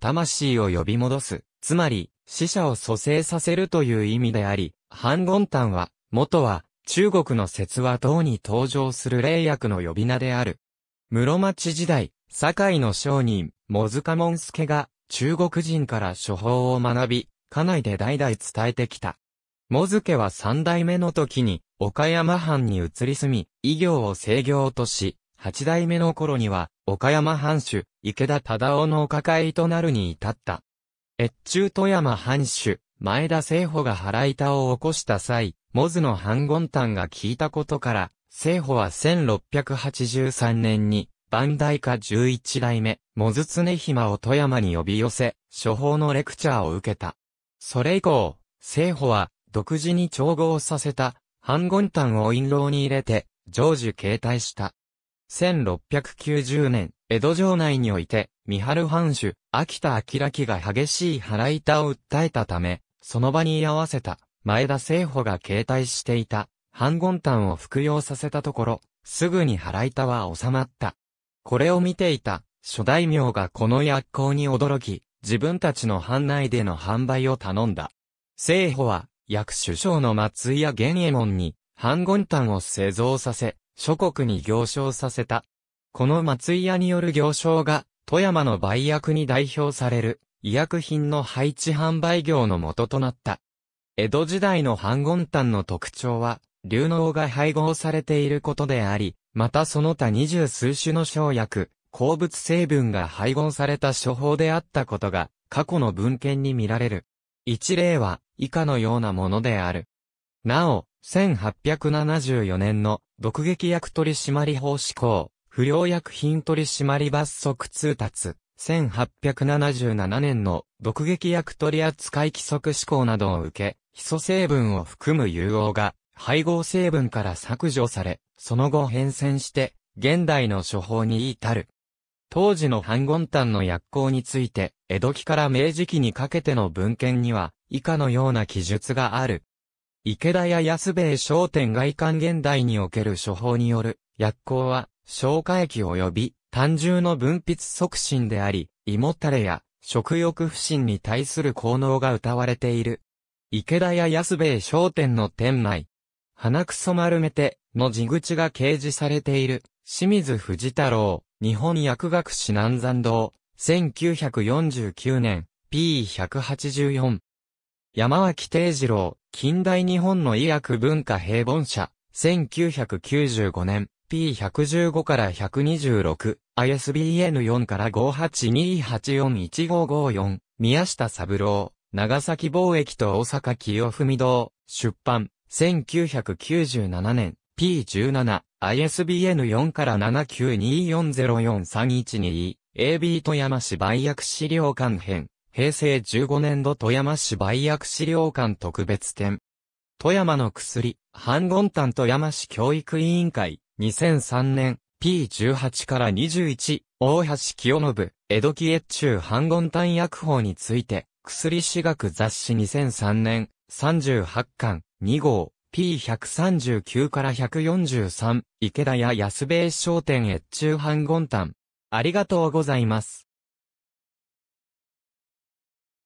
魂を呼び戻す、つまり、死者を蘇生させるという意味であり、ハンゴンタンは、元は、中国の説話等に登場する霊薬の呼び名である。室町時代、堺の商人、モズカモンスケが、中国人から処方を学び、家内で代々伝えてきた。モズケは三代目の時に、岡山藩に移り住み、異業を制業とし、八代目の頃には、岡山藩主、池田忠夫のお抱えとなるに至った。越中富山藩主、前田聖保が腹板を起こした際、モズの反言丹が聞いたことから、聖保は1683年に、万代化11代目、モズ常暇を富山に呼び寄せ、処方のレクチャーを受けた。それ以降、聖保は、独自に調合させた、反言丹を陰籠に入れて、常時携帯した。1690年、江戸城内において、三春藩主、秋田明が激しい腹板を訴えたため、その場に居合わせた、前田聖保が携帯していた、半言炭を服用させたところ、すぐに腹板は収まった。これを見ていた、諸大名がこの薬効に驚き、自分たちの藩内での販売を頼んだ。聖保は、薬首相の松井や玄右衛門に、半言炭を製造させ、諸国に行商させた。この松井屋による行商が、富山の売薬に代表される、医薬品の配置販売業の元となった。江戸時代の半言丹の特徴は、流能が配合されていることであり、またその他二十数種の生薬、鉱物成分が配合された処方であったことが、過去の文献に見られる。一例は、以下のようなものである。なお、1874年の毒撃薬取締法施行、不良薬品取締罰則通達、1877年の毒撃薬取扱規則施行などを受け、ヒ素成分を含む融合が配合成分から削除され、その後変遷して、現代の処方に至る。当時の反言炭の薬効について、江戸期から明治期にかけての文献には、以下のような記述がある。池田屋安兵衛商店外観現代における処方による、薬効は、消化液及び、単純の分泌促進であり、胃もたれや、食欲不振に対する効能が謳われている。池田屋安兵衛商店の店内。鼻くそ丸めて、の地口が掲示されている、清水藤太郎、日本薬学指南山堂、1949年、P184。山脇定次郎、近代日本の医薬文化平凡社、1995年、P115 から126、ISBN4 から582841554、宮下三郎、長崎貿易と大阪清文堂、出版、1997年、P17、ISBN4 から7924043122、AB 富山市売薬資料館編。平成15年度富山市売薬資料館特別展。富山の薬、半言炭富山市教育委員会、2003年、P18 から21、大橋清信、江戸期越中半言炭薬法について、薬史学雑誌2003年、38巻、2号、P139 から143、池田屋安兵衛商店越中半言炭。ありがとうございます。